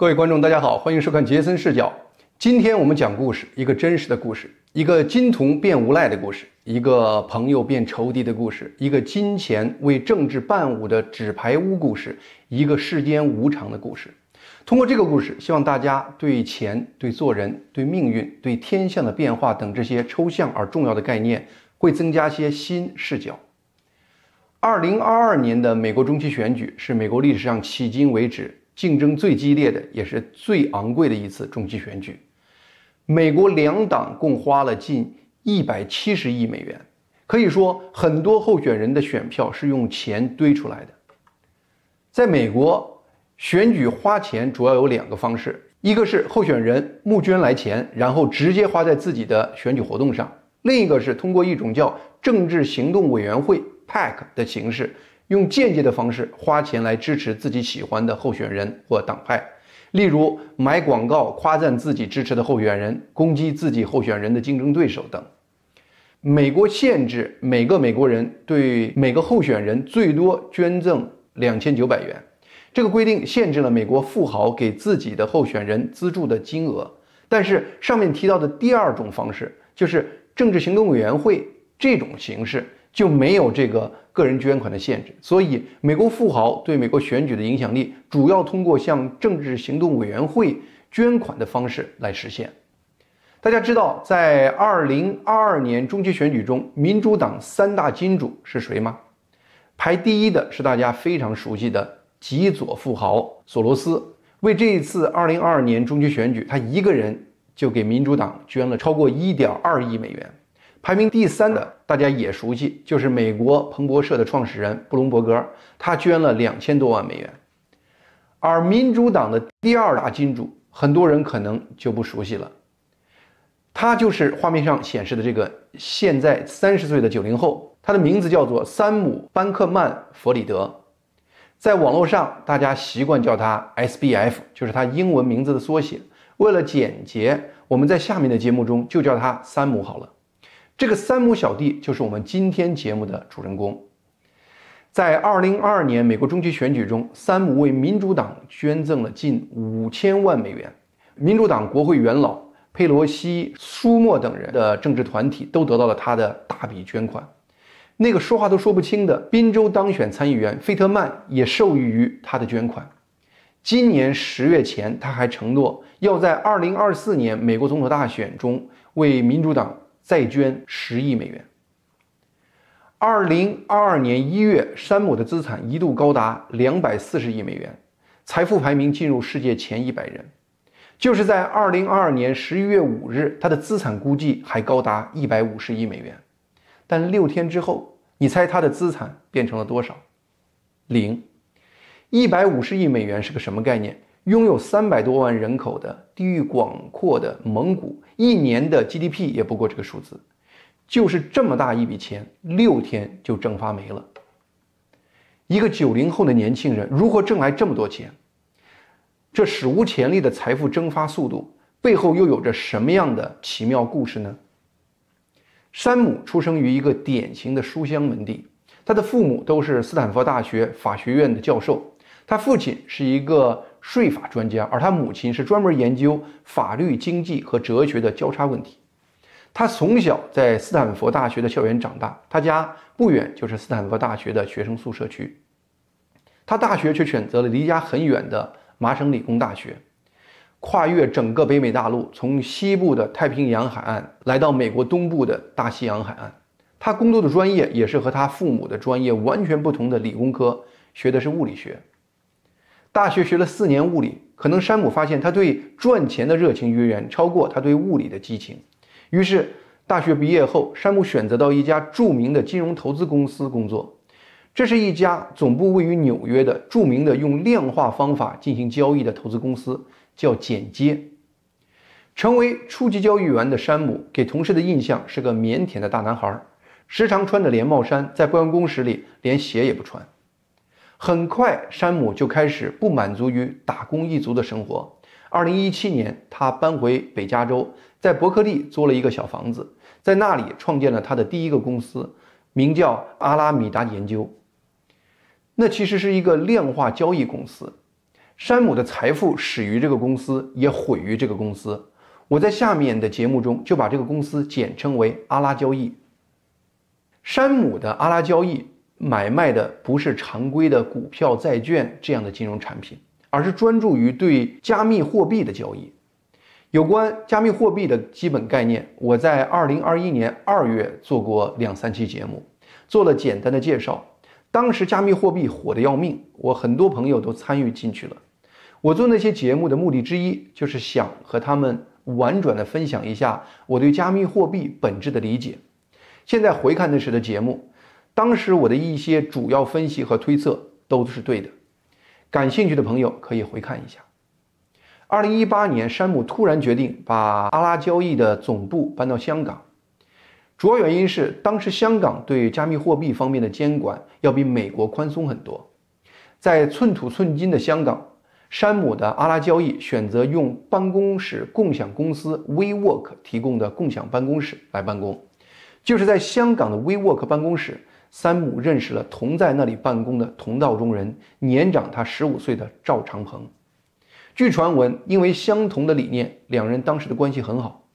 各位观众，大家好，欢迎收看杰森视角。今天我们讲故事，一个真实的故事，一个金童变无赖的故事，一个朋友变仇敌的故事，一个金钱为政治伴舞的纸牌屋故事，一个世间无常的故事。通过这个故事，希望大家对钱、对做人、对命运、对天象的变化等这些抽象而重要的概念，会增加些新视角。二零二二年的美国中期选举是美国历史上迄今为止。竞争最激烈的，也是最昂贵的一次中期选举，美国两党共花了近一百七十亿美元，可以说很多候选人的选票是用钱堆出来的。在美国，选举花钱主要有两个方式，一个是候选人募捐来钱，然后直接花在自己的选举活动上；另一个是通过一种叫政治行动委员会 （PAc） 的形式。用间接的方式花钱来支持自己喜欢的候选人或党派，例如买广告夸赞自己支持的候选人，攻击自己候选人的竞争对手等。美国限制每个美国人对每个候选人最多捐赠两千九百元，这个规定限制了美国富豪给自己的候选人资助的金额。但是上面提到的第二种方式，就是政治行动委员会这种形式，就没有这个。个人捐款的限制，所以美国富豪对美国选举的影响力主要通过向政治行动委员会捐款的方式来实现。大家知道，在2022年中期选举中，民主党三大金主是谁吗？排第一的是大家非常熟悉的极左富豪索罗斯，为这一次2022年中期选举，他一个人就给民主党捐了超过1.2亿美元。排名第三的，大家也熟悉，就是美国彭博社的创始人布隆伯格，他捐了两千多万美元。而民主党的第二大金主，很多人可能就不熟悉了。他就是画面上显示的这个，现在三十岁的九零后，他的名字叫做山姆·班克曼弗里德，在网络上大家习惯叫他 SBF，就是他英文名字的缩写。为了简洁，我们在下面的节目中就叫他山姆好了。这个三姆小弟就是我们今天节目的主人公，在2022年美国中期选举中，三姆为民主党捐赠了近五千万美元，民主党国会元老佩罗西、舒默等人的政治团体都得到了他的大笔捐款。那个说话都说不清的宾州当选参议员费特曼也受益于他的捐款。今年十月前，他还承诺要在2024年美国总统大选中为民主党。再捐十亿美元。二零二二年一月，山姆的资产一度高达两百四十亿美元，财富排名进入世界前一百人。就是在二零二二年十一月五日，他的资产估计还高达一百五十亿美元，但六天之后，你猜他的资产变成了多少？零。一百五十亿美元是个什么概念？拥有三百多万人口的地域广阔的蒙古，一年的 GDP 也不过这个数字，就是这么大一笔钱，六天就蒸发没了。一个九零后的年轻人如何挣来这么多钱？这史无前例的财富蒸发速度背后又有着什么样的奇妙故事呢？山姆出生于一个典型的书香门第，他的父母都是斯坦福大学法学院的教授，他父亲是一个。税法专家，而他母亲是专门研究法律、经济和哲学的交叉问题。他从小在斯坦福大学的校园长大，他家不远就是斯坦福大学的学生宿舍区。他大学却选择了离家很远的麻省理工大学，跨越整个北美大陆，从西部的太平洋海岸来到美国东部的大西洋海岸。他工作的专业也是和他父母的专业完全不同的理工科，学的是物理学。大学学了四年物理，可能山姆发现他对赚钱的热情远远超过他对物理的激情。于是，大学毕业后，山姆选择到一家著名的金融投资公司工作。这是一家总部位于纽约的著名的用量化方法进行交易的投资公司，叫简接。成为初级交易员的山姆给同事的印象是个腼腆的大男孩，时常穿着连帽衫，在办公室里连鞋也不穿。很快，山姆就开始不满足于打工一族的生活。二零一七年，他搬回北加州，在伯克利租了一个小房子，在那里创建了他的第一个公司，名叫阿拉米达研究。那其实是一个量化交易公司。山姆的财富始于这个公司，也毁于这个公司。我在下面的节目中就把这个公司简称为阿拉交易。山姆的阿拉交易。买卖的不是常规的股票、债券这样的金融产品，而是专注于对加密货币的交易。有关加密货币的基本概念，我在二零二一年二月做过两三期节目，做了简单的介绍。当时加密货币火得要命，我很多朋友都参与进去了。我做那些节目的目的之一，就是想和他们婉转地分享一下我对加密货币本质的理解。现在回看那时的节目。当时我的一些主要分析和推测都是对的，感兴趣的朋友可以回看一下。二零一八年，山姆突然决定把阿拉交易的总部搬到香港，主要原因是当时香港对加密货币方面的监管要比美国宽松很多。在寸土寸金的香港，山姆的阿拉交易选择用办公室共享公司 WeWork 提供的共享办公室来办公，就是在香港的 WeWork 办公室。三木认识了同在那里办公的同道中人，年长他十五岁的赵长鹏。据传闻，因为相同的理念，两人当时的关系很好。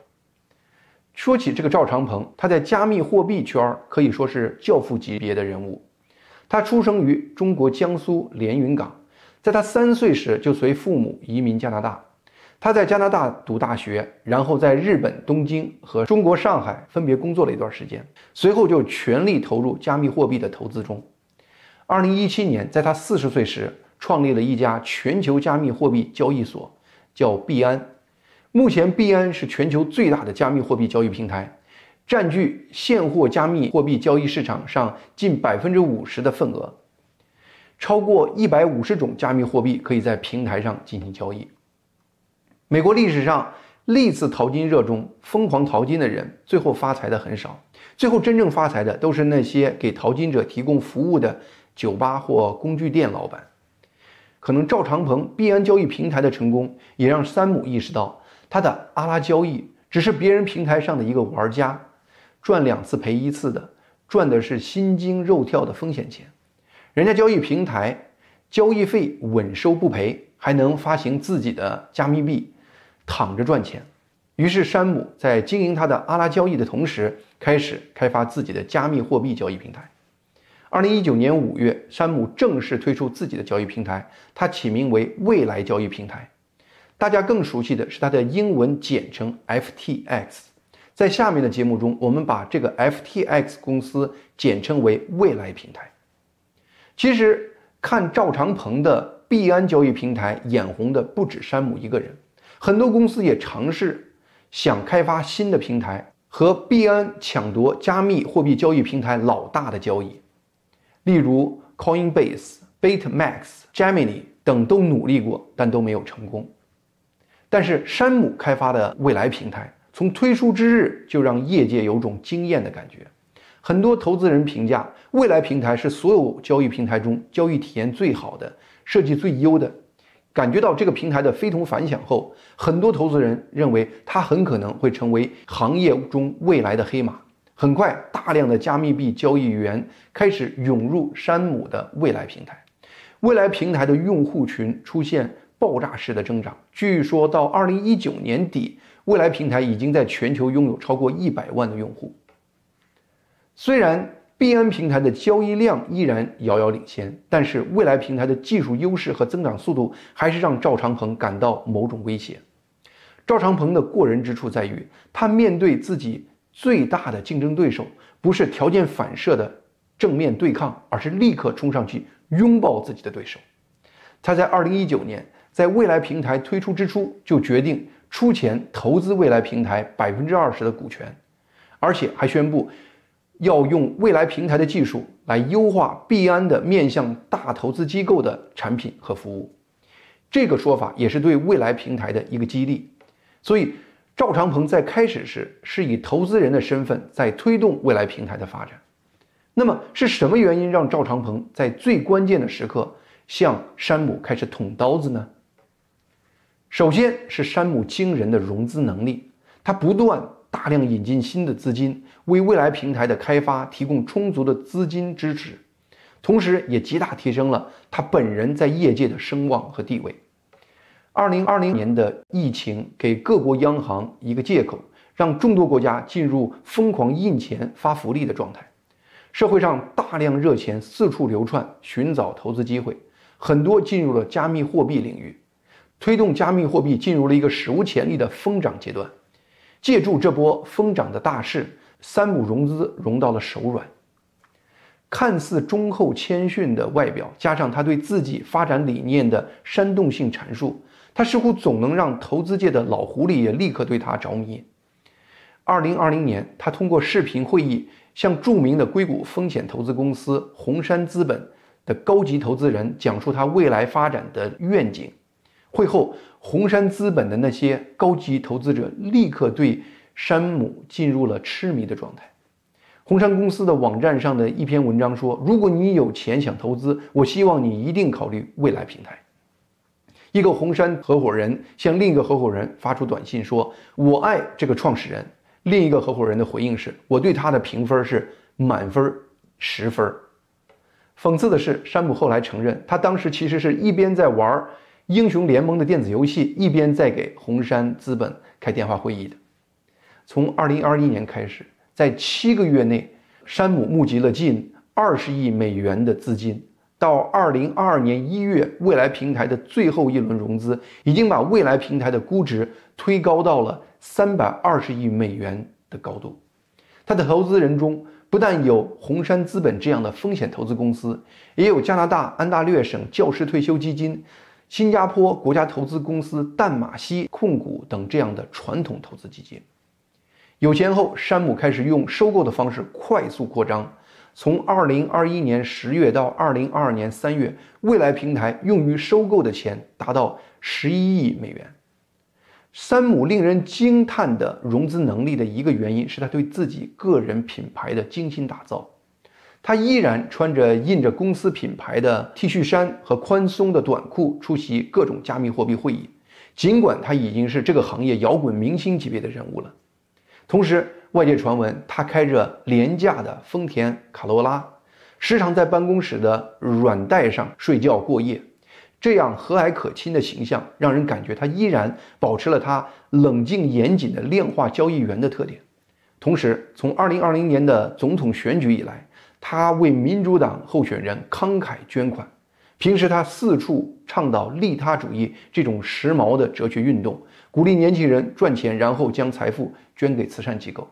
说起这个赵长鹏，他在加密货币圈可以说是教父级别的人物。他出生于中国江苏连云港，在他三岁时就随父母移民加拿大。他在加拿大读大学，然后在日本东京和中国上海分别工作了一段时间，随后就全力投入加密货币的投资中。二零一七年，在他四十岁时，创立了一家全球加密货币交易所，叫币安。目前，币安是全球最大的加密货币交易平台，占据现货加密货币交易市场上近百分之五十的份额。超过一百五十种加密货币可以在平台上进行交易。美国历史上历次淘金热中，疯狂淘金的人最后发财的很少，最后真正发财的都是那些给淘金者提供服务的酒吧或工具店老板。可能赵长鹏币安交易平台的成功，也让三姆意识到，他的阿拉交易只是别人平台上的一个玩家，赚两次赔一次的，赚的是心惊肉跳的风险钱，人家交易平台交易费稳收不赔，还能发行自己的加密币。躺着赚钱，于是山姆在经营他的阿拉交易的同时，开始开发自己的加密货币交易平台。二零一九年五月，山姆正式推出自己的交易平台，他起名为未来交易平台。大家更熟悉的是它的英文简称 FTX。在下面的节目中，我们把这个 FTX 公司简称为未来平台。其实，看赵长鹏的币安交易平台眼红的不止山姆一个人。很多公司也尝试想开发新的平台和币安抢夺加密货币交易平台老大的交易，例如 Coinbase、Bitmax、Gemini 等都努力过，但都没有成功。但是，山姆开发的未来平台从推出之日就让业界有种惊艳的感觉，很多投资人评价未来平台是所有交易平台中交易体验最好的，设计最优的。感觉到这个平台的非同凡响后，很多投资人认为它很可能会成为行业中未来的黑马。很快，大量的加密币交易员开始涌入山姆的未来平台，未来平台的用户群出现爆炸式的增长。据说到二零一九年底，未来平台已经在全球拥有超过一百万的用户。虽然，币安平台的交易量依然遥遥领先，但是未来平台的技术优势和增长速度还是让赵长鹏感到某种威胁。赵长鹏的过人之处在于，他面对自己最大的竞争对手，不是条件反射的正面对抗，而是立刻冲上去拥抱自己的对手。他在二零一九年，在未来平台推出之初就决定出钱投资未来平台百分之二十的股权，而且还宣布。要用未来平台的技术来优化币安的面向大投资机构的产品和服务，这个说法也是对未来平台的一个激励。所以，赵长鹏在开始时是以投资人的身份在推动未来平台的发展。那么，是什么原因让赵长鹏在最关键的时刻向山姆开始捅刀子呢？首先是山姆惊人的融资能力，他不断。大量引进新的资金，为未来平台的开发提供充足的资金支持，同时也极大提升了他本人在业界的声望和地位。二零二零年的疫情给各国央行一个借口，让众多国家进入疯狂印钱发福利的状态。社会上大量热钱四处流窜，寻找投资机会，很多进入了加密货币领域，推动加密货币进入了一个史无前例的疯涨阶段。借助这波疯涨的大势，三母融资融到了手软。看似忠厚谦逊的外表，加上他对自己发展理念的煽动性阐述，他似乎总能让投资界的老狐狸也立刻对他着迷。二零二零年，他通过视频会议向著名的硅谷风险投资公司红杉资本的高级投资人讲述他未来发展的愿景。会后。红杉资本的那些高级投资者立刻对山姆进入了痴迷的状态。红杉公司的网站上的一篇文章说：“如果你有钱想投资，我希望你一定考虑未来平台。”一个红杉合伙人向另一个合伙人发出短信说：“我爱这个创始人。”另一个合伙人的回应是：“我对他的评分是满分十分。”讽刺的是，山姆后来承认，他当时其实是一边在玩。英雄联盟的电子游戏一边在给红杉资本开电话会议的。从二零二一年开始，在七个月内，山姆募集了近二十亿美元的资金。到二零二二年一月，未来平台的最后一轮融资已经把未来平台的估值推高到了三百二十亿美元的高度。他的投资人中不但有红杉资本这样的风险投资公司，也有加拿大安大略省教师退休基金。新加坡国家投资公司淡马锡控股等这样的传统投资基金。有钱后，山姆开始用收购的方式快速扩张。从2021年10月到2022年3月，未来平台用于收购的钱达到11亿美元。山姆令人惊叹的融资能力的一个原因是他对自己个人品牌的精心打造。他依然穿着印着公司品牌的 T 恤衫和宽松的短裤出席各种加密货币会议，尽管他已经是这个行业摇滚明星级别的人物了。同时，外界传闻他开着廉价的丰田卡罗拉，时常在办公室的软带上睡觉过夜。这样和蔼可亲的形象，让人感觉他依然保持了他冷静严谨的量化交易员的特点。同时，从2020年的总统选举以来。他为民主党候选人慷慨捐款，平时他四处倡导利他主义这种时髦的哲学运动，鼓励年轻人赚钱，然后将财富捐给慈善机构。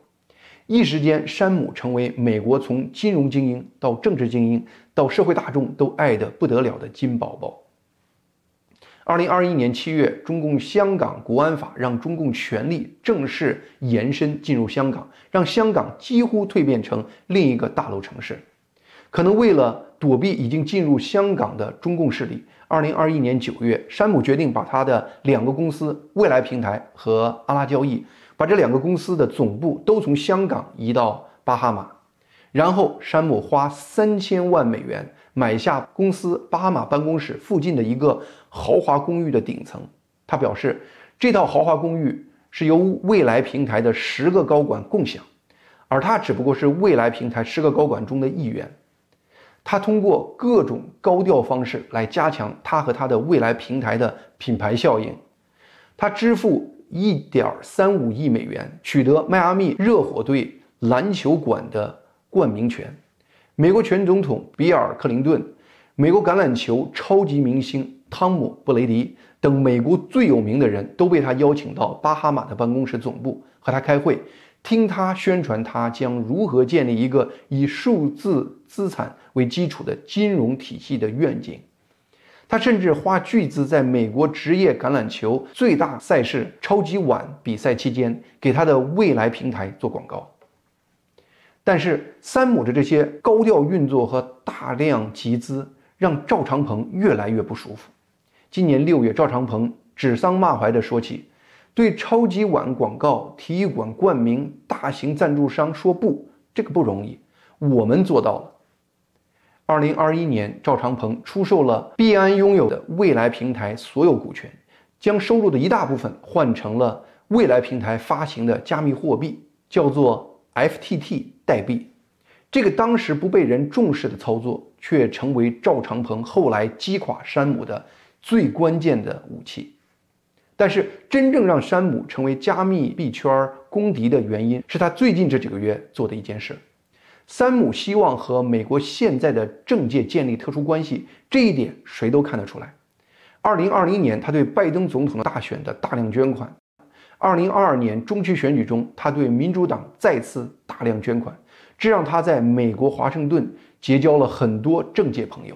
一时间，山姆成为美国从金融精英到政治精英到社会大众都爱得不得了的金宝宝。二零二一年七月，中共香港国安法让中共权力正式延伸进入香港，让香港几乎蜕变成另一个大陆城市。可能为了躲避已经进入香港的中共势力，二零二一年九月，山姆决定把他的两个公司未来平台和阿拉交易，把这两个公司的总部都从香港移到巴哈马，然后山姆花三千万美元。买下公司巴哈马办公室附近的一个豪华公寓的顶层，他表示，这套豪华公寓是由未来平台的十个高管共享，而他只不过是未来平台十个高管中的一员。他通过各种高调方式来加强他和他的未来平台的品牌效应。他支付一点三五亿美元，取得迈阿密热火队篮球馆的冠名权。美国前总统比尔·克林顿、美国橄榄球超级明星汤姆·布雷迪等美国最有名的人都被他邀请到巴哈马的办公室总部和他开会，听他宣传他将如何建立一个以数字资产为基础的金融体系的愿景。他甚至花巨资在美国职业橄榄球最大赛事超级碗比赛期间给他的未来平台做广告。但是三木的这些高调运作和大量集资，让赵长鹏越来越不舒服。今年六月，赵长鹏指桑骂槐地说起，对超级碗广告、体育馆冠名、大型赞助商说不，这个不容易，我们做到了。二零二一年，赵长鹏出售了币安拥有的未来平台所有股权，将收入的一大部分换成了未来平台发行的加密货币，叫做 FTT。代币，这个当时不被人重视的操作，却成为赵长鹏后来击垮山姆的最关键的武器。但是，真正让山姆成为加密币圈公敌的原因，是他最近这几个月做的一件事。山姆希望和美国现在的政界建立特殊关系，这一点谁都看得出来。二零二零年，他对拜登总统的大选的大量捐款。二零二二年中期选举中，他对民主党再次大量捐款，这让他在美国华盛顿结交了很多政界朋友。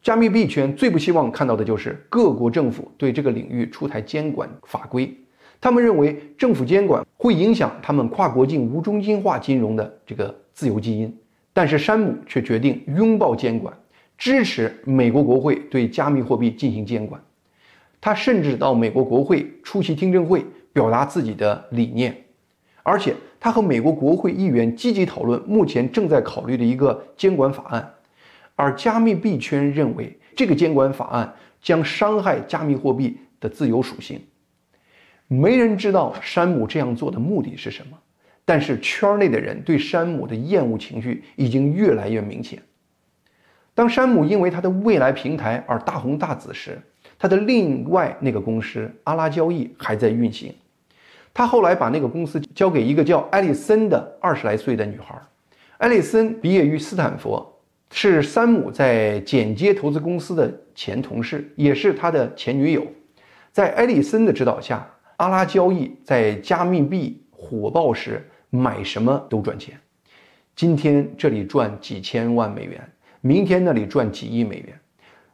加密币圈最不希望看到的就是各国政府对这个领域出台监管法规，他们认为政府监管会影响他们跨国境无中心化金融的这个自由基因。但是山姆却决定拥抱监管，支持美国国会对加密货币进行监管。他甚至到美国国会出席听证会。表达自己的理念，而且他和美国国会议员积极讨论目前正在考虑的一个监管法案，而加密币圈认为这个监管法案将伤害加密货币的自由属性。没人知道山姆这样做的目的是什么，但是圈内的人对山姆的厌恶情绪已经越来越明显。当山姆因为他的未来平台而大红大紫时，他的另外那个公司阿拉交易还在运行。他后来把那个公司交给一个叫艾丽森的二十来岁的女孩。艾丽森毕业于斯坦福，是山姆在剪接投资公司的前同事，也是他的前女友。在艾丽森的指导下，阿拉交易在加密币火爆时买什么都赚钱。今天这里赚几千万美元，明天那里赚几亿美元，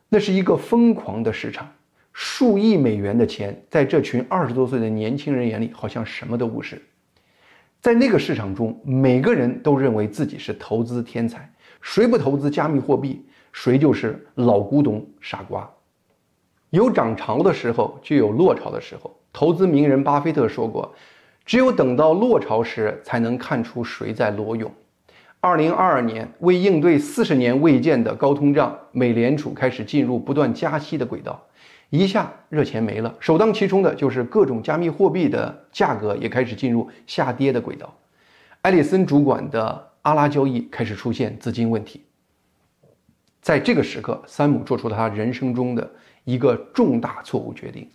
那是一个疯狂的市场。数亿美元的钱，在这群二十多岁的年轻人眼里，好像什么都不是。在那个市场中，每个人都认为自己是投资天才，谁不投资加密货币，谁就是老古董、傻瓜。有涨潮的时候，就有落潮的时候。投资名人巴菲特说过：“只有等到落潮时，才能看出谁在裸泳。”二零二二年，为应对四十年未见的高通胀，美联储开始进入不断加息的轨道。一下热钱没了，首当其冲的就是各种加密货币的价格也开始进入下跌的轨道。埃里森主管的阿拉交易开始出现资金问题。在这个时刻，山姆做出了他人生中的一个重大错误决定。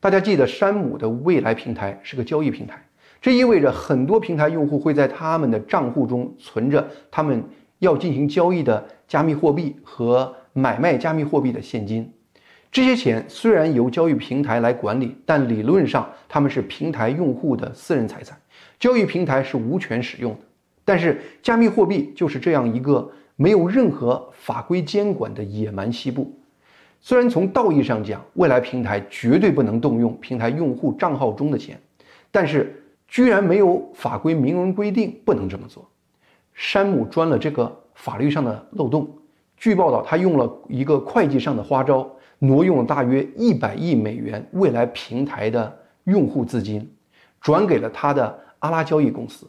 大家记得，山姆的未来平台是个交易平台，这意味着很多平台用户会在他们的账户中存着他们要进行交易的加密货币和买卖加密货币的现金。这些钱虽然由交易平台来管理，但理论上他们是平台用户的私人财产，交易平台是无权使用的。但是，加密货币就是这样一个没有任何法规监管的野蛮西部。虽然从道义上讲，未来平台绝对不能动用平台用户账号中的钱，但是居然没有法规明文规定不能这么做。山姆钻了这个法律上的漏洞。据报道，他用了一个会计上的花招。挪用了大约一百亿美元未来平台的用户资金，转给了他的阿拉交易公司。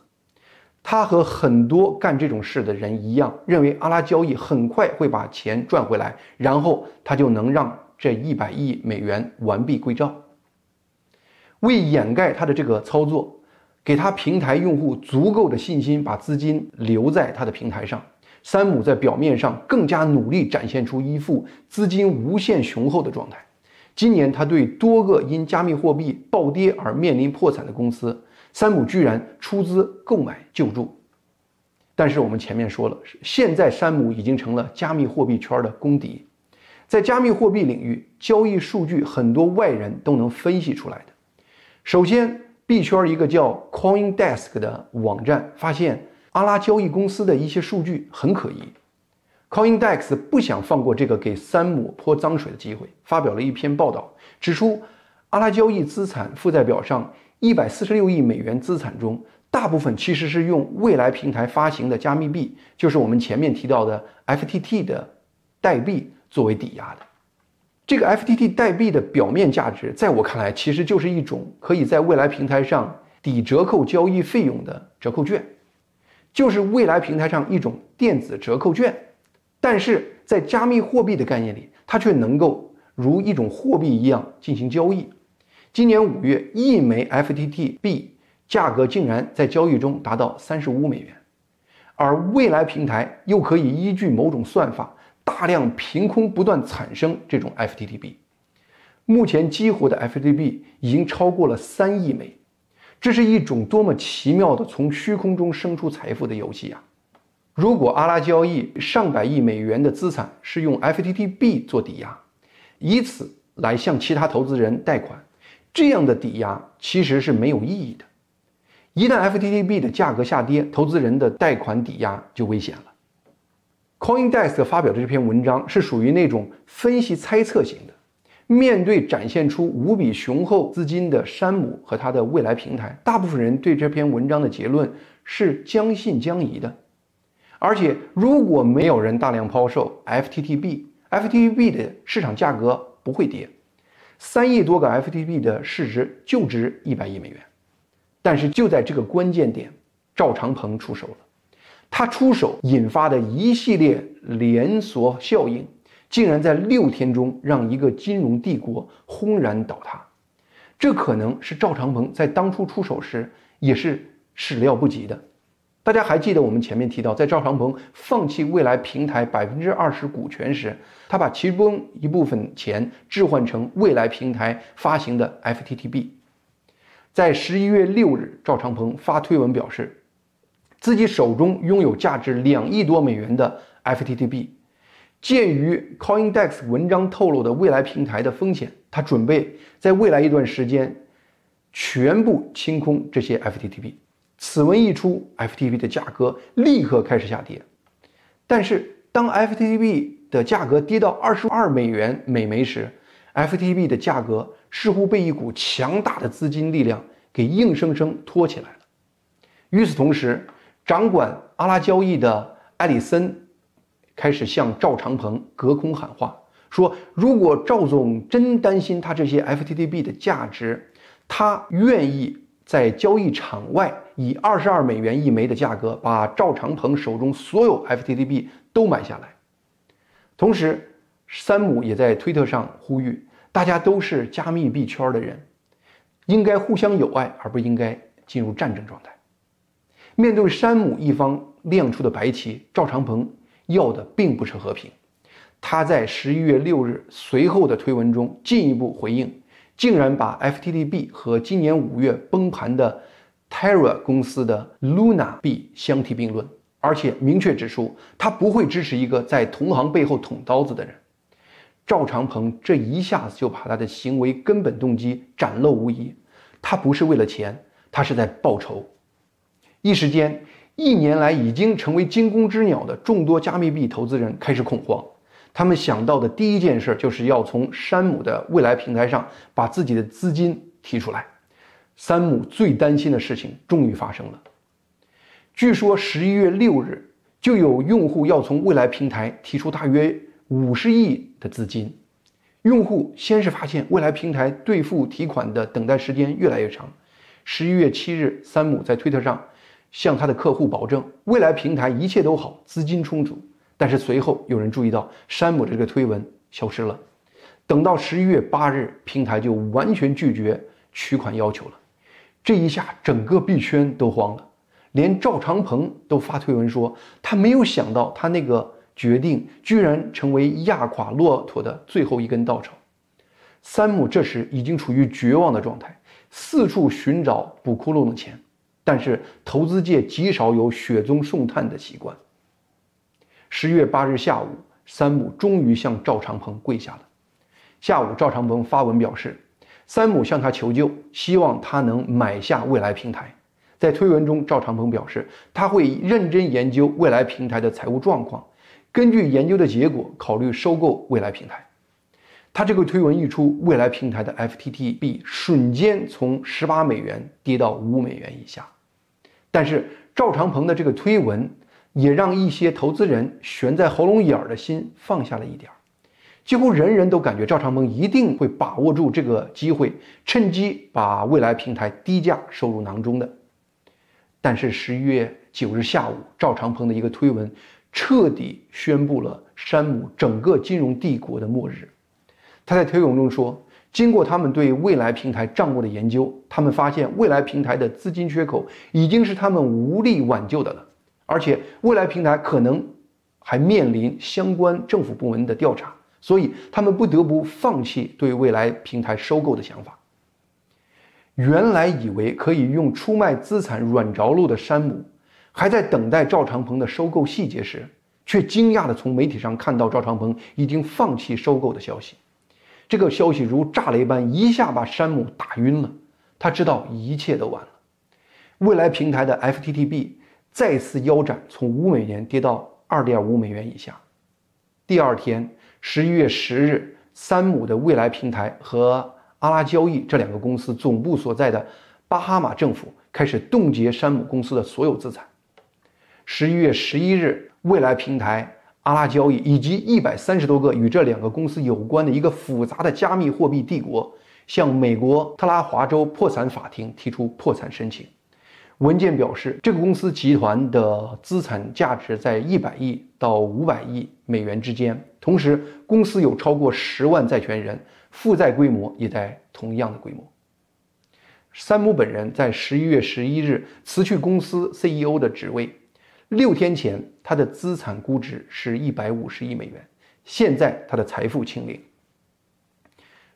他和很多干这种事的人一样，认为阿拉交易很快会把钱赚回来，然后他就能让这一百亿美元完璧归赵。为掩盖他的这个操作，给他平台用户足够的信心，把资金留在他的平台上。山姆在表面上更加努力，展现出一副资金无限雄厚的状态。今年，他对多个因加密货币暴跌而面临破产的公司，山姆居然出资购买救助。但是我们前面说了，现在山姆已经成了加密货币圈的公敌。在加密货币领域，交易数据很多外人都能分析出来的。首先，币圈一个叫 CoinDesk 的网站发现。阿拉交易公司的一些数据很可疑，Coindex 不想放过这个给三姆泼脏水的机会，发表了一篇报道，指出阿拉交易资产负债表上一百四十六亿美元资产中，大部分其实是用未来平台发行的加密币，就是我们前面提到的 FTT 的代币作为抵押的。这个 FTT 代币的表面价值，在我看来，其实就是一种可以在未来平台上抵折扣交易费用的折扣券。就是未来平台上一种电子折扣券，但是在加密货币的概念里，它却能够如一种货币一样进行交易。今年五月，一枚 FTT 币价格竟然在交易中达到三十五美元，而未来平台又可以依据某种算法，大量凭空不断产生这种 FTT 币。目前激活的 FTT 币已经超过了三亿枚。这是一种多么奇妙的从虚空中生出财富的游戏啊！如果阿拉交易上百亿美元的资产是用 FTTB 做抵押，以此来向其他投资人贷款，这样的抵押其实是没有意义的。一旦 FTTB 的价格下跌，投资人的贷款抵押就危险了。CoinDesk 发表的这篇文章是属于那种分析猜测型的。面对展现出无比雄厚资金的山姆和他的未来平台，大部分人对这篇文章的结论是将信将疑的。而且，如果没有人大量抛售 FTTB，FTTB 的市场价格不会跌。三亿多个 FTTB 的市值就值一百亿美元。但是就在这个关键点，赵长鹏出手了，他出手引发的一系列连锁效应。竟然在六天中让一个金融帝国轰然倒塌，这可能是赵长鹏在当初出手时也是始料不及的。大家还记得我们前面提到，在赵长鹏放弃未来平台百分之二十股权时，他把其中一部分钱置换成未来平台发行的 FTTB。在十一月六日，赵长鹏发推文表示，自己手中拥有价值两亿多美元的 FTTB。鉴于 Coindex 文章透露的未来平台的风险，他准备在未来一段时间全部清空这些 FTTB。此文一出，FTTB 的价格立刻开始下跌。但是，当 FTTB 的价格跌到二十二美元每枚时，FTTB 的价格似乎被一股强大的资金力量给硬生生托起来了。与此同时，掌管阿拉交易的埃里森。开始向赵长鹏隔空喊话，说如果赵总真担心他这些 FTTB 的价值，他愿意在交易场外以二十二美元一枚的价格把赵长鹏手中所有 FTTB 都买下来。同时，山姆也在推特上呼吁大家都是加密币圈的人，应该互相友爱，而不应该进入战争状态。面对山姆一方亮出的白旗，赵长鹏。要的并不是和平。他在十一月六日随后的推文中进一步回应，竟然把 F T D B 和今年五月崩盘的 Terra 公司的 Luna 币相提并论，而且明确指出他不会支持一个在同行背后捅刀子的人。赵长鹏这一下子就把他的行为根本动机展露无遗，他不是为了钱，他是在报仇。一时间。一年来已经成为惊弓之鸟的众多加密币投资人开始恐慌，他们想到的第一件事就是要从山姆的未来平台上把自己的资金提出来。山姆最担心的事情终于发生了，据说十一月六日就有用户要从未来平台提出大约五十亿的资金，用户先是发现未来平台兑付提款的等待时间越来越长，十一月七日，山姆在推特上。向他的客户保证，未来平台一切都好，资金充足。但是随后有人注意到，山姆的这个推文消失了。等到十一月八日，平台就完全拒绝取款要求了。这一下，整个币圈都慌了，连赵长鹏都发推文说，他没有想到他那个决定居然成为压垮骆驼的最后一根稻草。山姆这时已经处于绝望的状态，四处寻找补窟窿的钱。但是投资界极少有雪中送炭的习惯。十月八日下午，三木终于向赵长鹏跪下了。下午，赵长鹏发文表示，三木向他求救，希望他能买下未来平台。在推文中，赵长鹏表示，他会认真研究未来平台的财务状况，根据研究的结果考虑收购未来平台。他这个推文一出，未来平台的 FTT 币瞬间从十八美元跌到五美元以下。但是赵长鹏的这个推文，也让一些投资人悬在喉咙眼儿的心放下了一点儿，几乎人人都感觉赵长鹏一定会把握住这个机会，趁机把未来平台低价收入囊中的。但是十一月九日下午，赵长鹏的一个推文，彻底宣布了山姆整个金融帝国的末日。他在推文中说。经过他们对未来平台账目的研究，他们发现未来平台的资金缺口已经是他们无力挽救的了，而且未来平台可能还面临相关政府部门的调查，所以他们不得不放弃对未来平台收购的想法。原来以为可以用出卖资产软着陆的山姆，还在等待赵长鹏的收购细节时，却惊讶地从媒体上看到赵长鹏已经放弃收购的消息。这个消息如炸雷般，一下把山姆打晕了。他知道一切都完了。未来平台的 FTTB 再次腰斩，从五美元跌到二点五美元以下。第二天，十一月十日，山姆的未来平台和阿拉交易这两个公司总部所在的巴哈马政府开始冻结山姆公司的所有资产。十一月十一日，未来平台。阿拉交易以及一百三十多个与这两个公司有关的一个复杂的加密货币帝国，向美国特拉华州破产法庭提出破产申请。文件表示，这个公司集团的资产价值在一百亿到五百亿美元之间，同时公司有超过十万债权人，负债规模也在同样的规模。山姆本人在十一月十一日辞去公司 CEO 的职位。六天前，他的资产估值是一百五十亿美元，现在他的财富清零。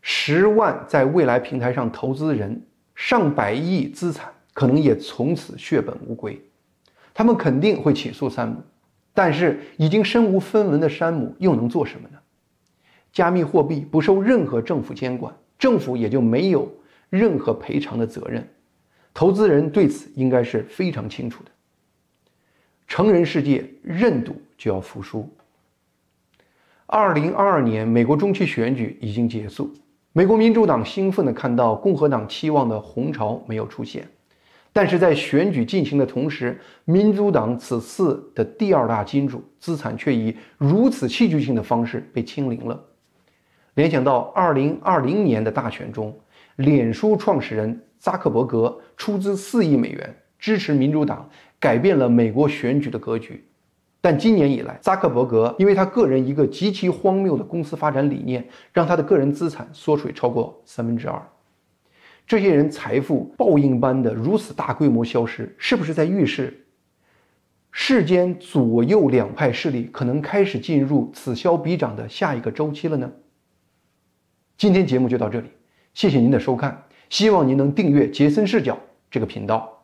十万在未来平台上投资人上百亿资产，可能也从此血本无归。他们肯定会起诉山姆，但是已经身无分文的山姆又能做什么呢？加密货币不受任何政府监管，政府也就没有任何赔偿的责任。投资人对此应该是非常清楚的。成人世界认赌就要服输。二零二二年美国中期选举已经结束，美国民主党兴奋地看到共和党期望的红潮没有出现，但是在选举进行的同时，民主党此次的第二大金主资产却以如此戏剧性的方式被清零了。联想到二零二零年的大选中，脸书创始人扎克伯格出资四亿美元支持民主党。改变了美国选举的格局，但今年以来，扎克伯格因为他个人一个极其荒谬的公司发展理念，让他的个人资产缩水超过三分之二。这些人财富报应般的如此大规模消失，是不是在预示世间左右两派势力可能开始进入此消彼长的下一个周期了呢？今天节目就到这里，谢谢您的收看，希望您能订阅“杰森视角”这个频道。